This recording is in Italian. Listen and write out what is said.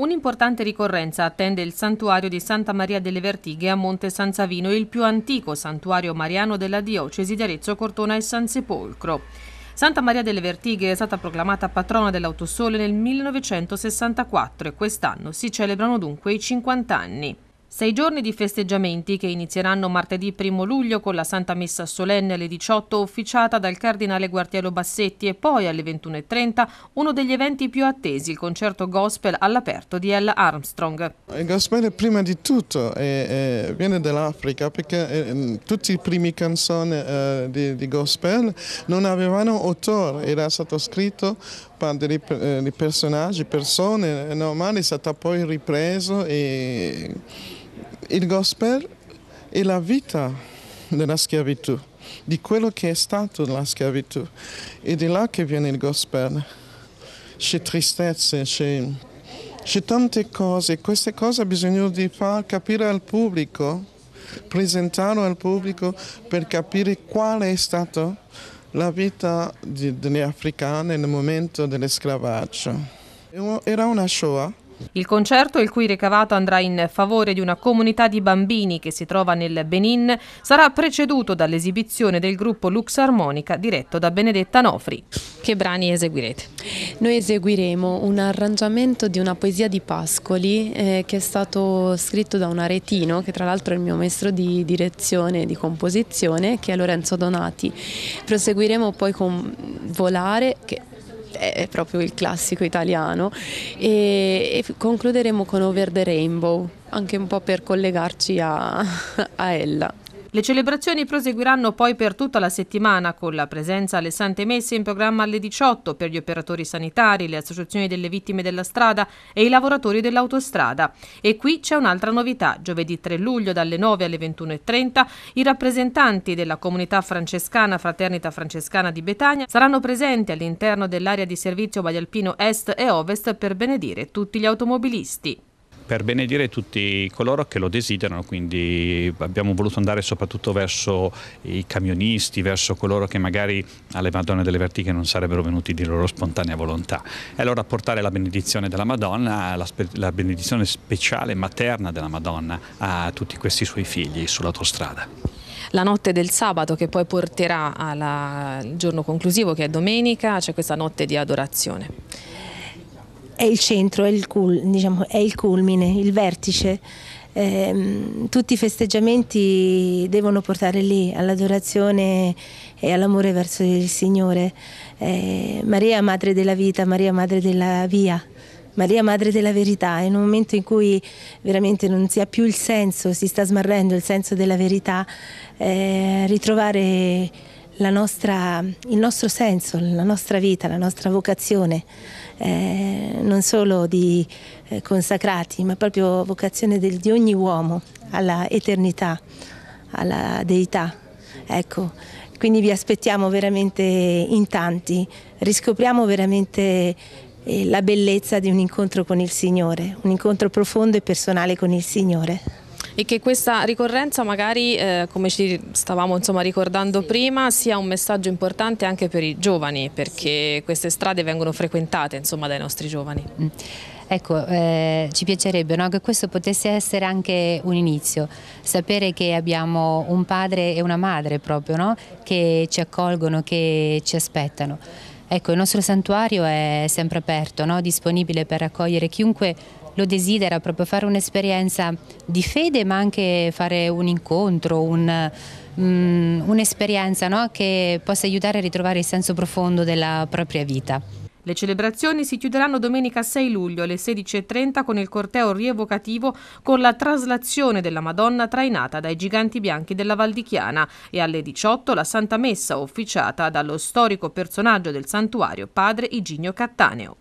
Un'importante ricorrenza attende il santuario di Santa Maria delle Vertighe a Monte San Savino, il più antico santuario mariano della diocesi di Arezzo, Cortona e San Sepolcro. Santa Maria delle Vertighe è stata proclamata patrona dell'autosole nel 1964 e quest'anno si celebrano dunque i 50 anni. Sei giorni di festeggiamenti che inizieranno martedì 1 luglio con la Santa Messa Solenne alle 18 officiata dal Cardinale Guartiero Bassetti e poi alle 21.30 uno degli eventi più attesi, il concerto gospel all'aperto di Elle Armstrong. Il gospel prima di tutto è, è, viene dall'Africa perché è, eh, mm, tutti i primi canzoni eh, di, di, gospel non avevano autore, era stato scritto di, eh, di personaggi, persone eh, normali, è stato poi ripreso e il gospel è la vita della schiavitù, di quello che è stato la schiavitù. E di là che viene il gospel. C'è tristezza, c'è, c'è tante cose. Queste cose bisogna far capire al pubblico, presentarlo al pubblico per capire quale è stata la vita di, degli africani nel momento dell'esclavaggio. Era una Shoah il concerto, il cui ricavato andrà in favore di una comunità di bambini che si trova nel Benin, sarà preceduto dall'esibizione del gruppo Lux Armonica diretto da Benedetta Nofri. Che brani eseguirete? Noi eseguiremo un arrangiamento di una poesia di Pascoli eh, che è stato scritto da un aretino che tra l'altro è il mio maestro di direzione e di composizione che è Lorenzo Donati. Proseguiremo poi con Volare che è proprio il classico italiano e, e concluderemo con Over the Rainbow, anche un po' per collegarci a, a Ella. Le celebrazioni proseguiranno poi per tutta la settimana con la presenza alle Sante Messe in programma alle 18 per gli operatori sanitari, le associazioni delle vittime della strada e i lavoratori dell'autostrada. E qui c'è un'altra novità. Giovedì 3 luglio dalle 9 alle 21.30 i rappresentanti della comunità francescana Fraternita Francescana di Betania saranno presenti all'interno dell'area di servizio Baglialpino Est e Ovest per benedire tutti gli automobilisti per benedire tutti coloro che lo desiderano, quindi abbiamo voluto andare soprattutto verso i camionisti, verso coloro che magari alle Madonne delle Vertiche non sarebbero venuti di loro spontanea volontà. E allora portare la benedizione della Madonna, la, spe- la benedizione speciale materna della Madonna a tutti questi suoi figli sull'autostrada la notte del sabato che poi porterà al giorno conclusivo che è domenica, c'è questa notte di adorazione è il centro, è il, cul, diciamo, è il culmine, il vertice. Eh, tutti i festeggiamenti devono portare lì all'adorazione e all'amore verso il Signore. Eh, Maria Madre della vita, Maria Madre della via. Maria Madre della Verità, in un momento in cui veramente non si ha più il senso, si sta smarrendo il senso della verità, eh, ritrovare nostra, il nostro senso, la nostra vita, la nostra vocazione, eh, non solo di eh, consacrati, ma proprio vocazione del, di ogni uomo alla eternità, alla deità. Ecco, quindi vi aspettiamo veramente in tanti, riscopriamo veramente eh, la bellezza di un incontro con il Signore, un incontro profondo e personale con il Signore e che questa ricorrenza magari, eh, come ci stavamo insomma, ricordando sì. prima, sia un messaggio importante anche per i giovani, perché queste strade vengono frequentate insomma, dai nostri giovani. Mm. Ecco, eh, ci piacerebbe no, che questo potesse essere anche un inizio, sapere che abbiamo un padre e una madre proprio, no? che ci accolgono, che ci aspettano. Ecco, il nostro santuario è sempre aperto, no? disponibile per accogliere chiunque lo desidera, proprio fare un'esperienza di fede ma anche fare un incontro, un mm, un'esperienza no? che possa aiutare a ritrovare il senso profondo della propria vita. Le celebrazioni si chiuderanno domenica 6 luglio alle 16.30 con il corteo rievocativo con la traslazione della Madonna trainata dai giganti bianchi della Valdichiana e alle 18 la Santa Messa officiata dallo storico personaggio del santuario, padre Iginio Cattaneo.